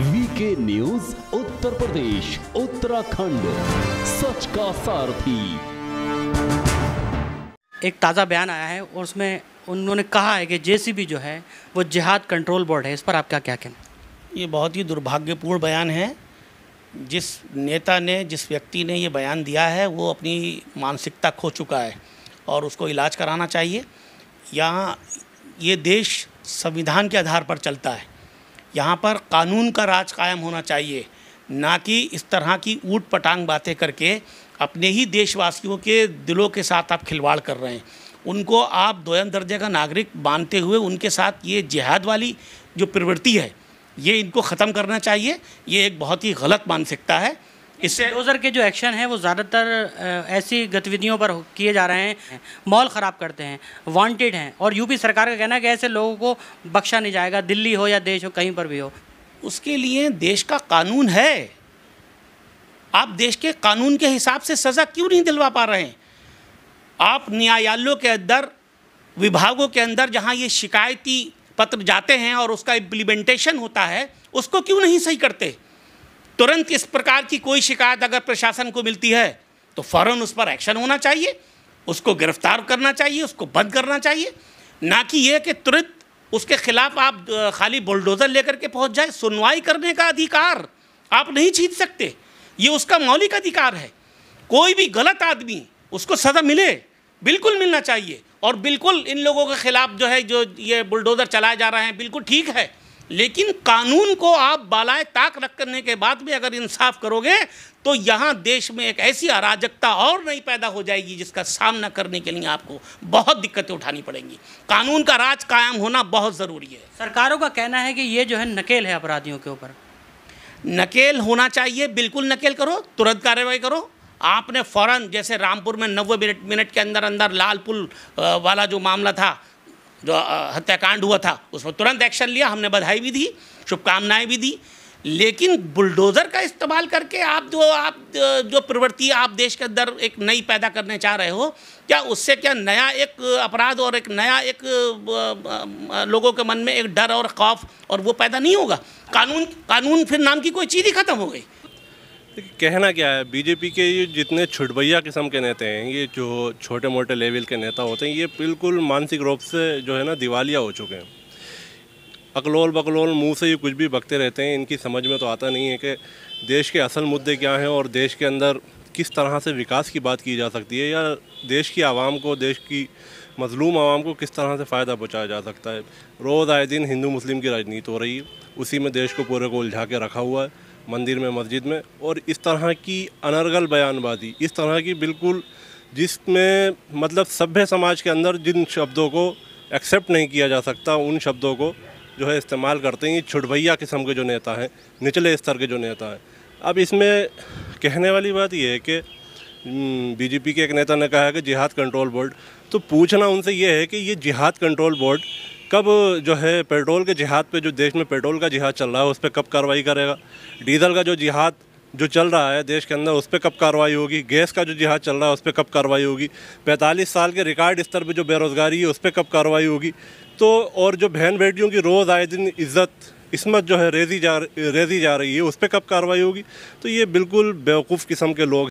VK news Uttar Pradesh Uttarakhand सच का सारथी एक ताज़ा बयान आया है और उसमें उन्होंने कहा है कि जेसीबी जो है वो जिहाद कंट्रोल बोर्ड है इस पर आपका क्या कहना ये बहुत ही दुर्भाग्यपूर्ण बयान है जिस नेता ने जिस व्यक्ति ने ये बयान दिया है वो अपनी मानसिकता खो चुका है और उसको इलाज कराना चाहिए यहाँ ये देश संविधान के आधार पर चलता है यहाँ पर कानून का राज कायम होना चाहिए ना कि इस तरह की ऊट पटांग बातें करके अपने ही देशवासियों के दिलों के साथ आप खिलवाड़ कर रहे हैं उनको आप दोयम दर्जे का नागरिक मानते हुए उनके साथ ये जिहाद वाली जो प्रवृत्ति है ये इनको ख़त्म करना चाहिए ये एक बहुत ही गलत मानसिकता है इससे डोजर के जो एक्शन है वो ज़्यादातर ऐसी गतिविधियों पर किए जा रहे हैं मॉल ख़राब करते हैं वांटेड हैं और यूपी सरकार का कहना है कि ऐसे लोगों को बख्शा नहीं जाएगा दिल्ली हो या देश हो कहीं पर भी हो उसके लिए देश का कानून है आप देश के कानून के हिसाब से सज़ा क्यों नहीं दिलवा पा रहे हैं आप न्यायालयों के अंदर विभागों के अंदर जहाँ ये शिकायती पत्र जाते हैं और उसका इम्प्लीमेंटेशन होता है उसको क्यों नहीं सही करते तुरंत इस प्रकार की कोई शिकायत अगर प्रशासन को मिलती है तो फ़ौरन उस पर एक्शन होना चाहिए उसको गिरफ्तार करना चाहिए उसको बंद करना चाहिए ना कि यह कि तुरंत उसके खिलाफ आप खाली बुलडोज़र लेकर के पहुंच जाए सुनवाई करने का अधिकार आप नहीं छीन सकते ये उसका मौलिक अधिकार है कोई भी गलत आदमी उसको सज़ा मिले बिल्कुल मिलना चाहिए और बिल्कुल इन लोगों के ख़िलाफ़ जो है जो ये बुलडोज़र चलाए जा रहे हैं बिल्कुल ठीक है लेकिन कानून को आप बालाए ताक रख करने के बाद भी अगर इंसाफ करोगे तो यहाँ देश में एक ऐसी अराजकता और नहीं पैदा हो जाएगी जिसका सामना करने के लिए आपको बहुत दिक्कतें उठानी पड़ेंगी कानून का राज कायम होना बहुत ज़रूरी है सरकारों का कहना है कि ये जो है नकेल है अपराधियों के ऊपर नकेल होना चाहिए बिल्कुल नकेल करो तुरंत कार्रवाई करो आपने फ़ौरन जैसे रामपुर में नब्बे मिनट के अंदर अंदर लाल पुल वाला जो मामला था जो हत्याकांड हुआ था उसमें तुरंत एक्शन लिया हमने बधाई भी दी शुभकामनाएं भी दी लेकिन बुलडोज़र का इस्तेमाल करके आप जो आप जो प्रवृत्ति आप देश के अंदर एक नई पैदा करने चाह रहे हो क्या उससे क्या नया एक अपराध और एक नया एक लोगों के मन में एक डर और खौफ और वो पैदा नहीं होगा कानून कानून फिर नाम की कोई चीज़ ही ख़त्म हो गई कहना क्या है बीजेपी के ये जितने छुटबैया किस्म के नेता हैं ये जो छोटे मोटे लेवल के नेता होते हैं ये बिल्कुल मानसिक रूप से जो है ना दिवालिया हो चुके हैं अकलोल बकलोल मुंह से ही कुछ भी बकते रहते हैं इनकी समझ में तो आता नहीं है कि देश के असल मुद्दे क्या हैं और देश के अंदर किस तरह से विकास की बात की जा सकती है या देश की आवाम को देश की मजलूम आवाम को किस तरह से फ़ायदा पहुँचाया जा सकता है रोज़ आए दिन हिंदू मुस्लिम की राजनीति हो रही है उसी में देश को पूरे को उलझा के रखा हुआ है मंदिर में मस्जिद में और इस तरह की अनर्गल बयानबाजी इस तरह की बिल्कुल जिसमें मतलब सभ्य समाज के अंदर जिन शब्दों को एक्सेप्ट नहीं किया जा सकता उन शब्दों को जो है इस्तेमाल करते हैं ये छुटभैया किस्म के जो नेता हैं निचले स्तर के जो नेता हैं अब इसमें कहने वाली बात यह है कि बीजेपी हम्म, के एक नेता ने कहा है कि जिहाद कंट्रोल बोर्ड तो पूछना उनसे यह है कि ये जिहाद कंट्रोल बोर्ड कब जो है पेट्रोल के जिहाद पे जो देश में पेट्रोल का जिहाद चल रहा है उस पर कब कार्रवाई करेगा डीजल का जो जिहाद जो चल रहा है देश के अंदर उस पर कब कार्रवाई होगी गैस का जो जिहाद चल रहा है उस पर कब कार्रवाई होगी 45 साल के रिकॉर्ड स्तर पर जो बेरोज़गारी है उस पर कब कार्रवाई होगी तो और जो बहन बेटियों की रोज़ आए दिन इज्जत इसमत जो है रेजी जा रेजी जा रही है उस पर कब कार्रवाई होगी तो ये बिल्कुल बेवकूफ़ किस्म के लोग